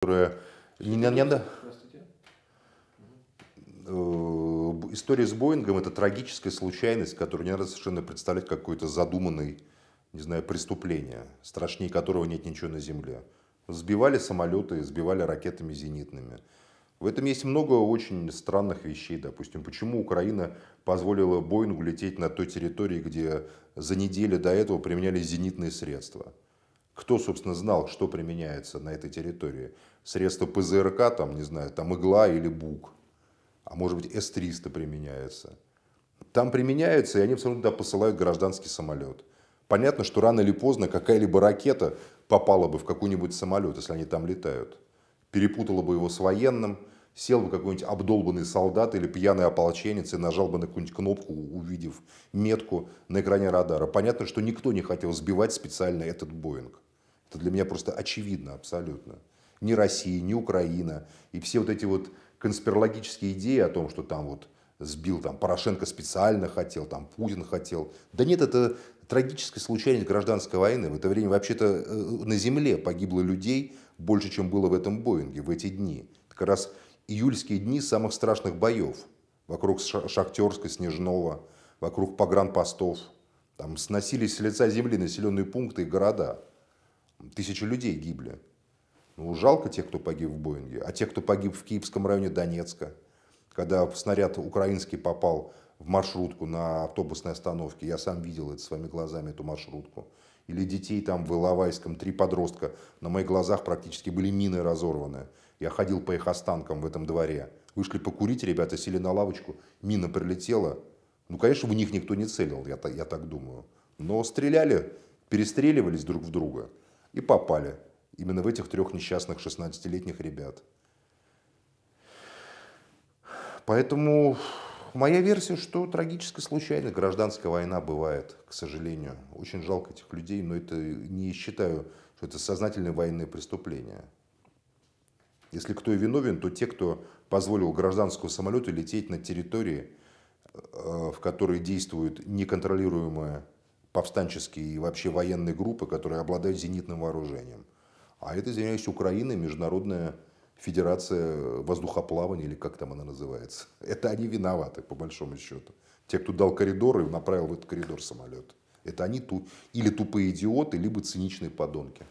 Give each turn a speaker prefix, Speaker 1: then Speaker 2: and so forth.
Speaker 1: которая... Не, не, не, э, история с Боингом – это трагическая случайность, которую не надо совершенно представлять какое то задуманное, не знаю, преступление, страшнее которого нет ничего на земле. Сбивали самолеты, сбивали ракетами зенитными. В этом есть много очень странных вещей, допустим, почему Украина позволила Боингу лететь на той территории, где за неделю до этого применяли зенитные средства. Кто, собственно, знал, что применяется на этой территории? Средство ПЗРК, там, не знаю, там игла или бук. А может быть, С-300 применяется. Там применяются, и они все равно туда посылают гражданский самолет. Понятно, что рано или поздно какая-либо ракета попала бы в какой-нибудь самолет, если они там летают. Перепутала бы его с военным, сел бы какой-нибудь обдолбанный солдат или пьяный ополченец и нажал бы на какую-нибудь кнопку, увидев метку на экране радара. Понятно, что никто не хотел сбивать специально этот Боинг. Это для меня просто очевидно абсолютно. Ни Россия, ни Украина. И все вот эти вот конспирологические идеи о том, что там вот сбил, там Порошенко специально хотел, там Путин хотел. Да нет, это трагическое случайность гражданской войны. В это время вообще-то э, на земле погибло людей больше, чем было в этом Боинге в эти дни. как раз июльские дни самых страшных боев вокруг Шахтерска, Снежного, вокруг погранпостов. Там сносились с лица земли населенные пункты и города. Тысячи людей гибли. Ну, жалко тех, кто погиб в Боинге, а тех, кто погиб в Киевском районе Донецка, когда снаряд украинский попал в маршрутку на автобусной остановке. Я сам видел это своими глазами, эту маршрутку или детей там в Иловайском, три подростка. На моих глазах практически были мины разорваны. Я ходил по их останкам в этом дворе. Вышли покурить, ребята сели на лавочку, мина прилетела. Ну, конечно, в них никто не целил, я, я так думаю. Но стреляли, перестреливались друг в друга и попали. Именно в этих трех несчастных 16-летних ребят. Поэтому Моя версия, что трагическая случайность, гражданская война бывает, к сожалению. Очень жалко этих людей, но это не считаю, что это сознательные военные преступления. Если кто и виновен, то те, кто позволил гражданскому самолету лететь на территории, э, в которой действуют неконтролируемые повстанческие и вообще военные группы, которые обладают зенитным вооружением. А это, извиняюсь, Украина, международная Федерация воздухоплавания, или как там она называется. Это они виноваты, по большому счету. Те, кто дал коридор и направил в этот коридор самолет. Это они ту... или тупые идиоты, либо циничные подонки.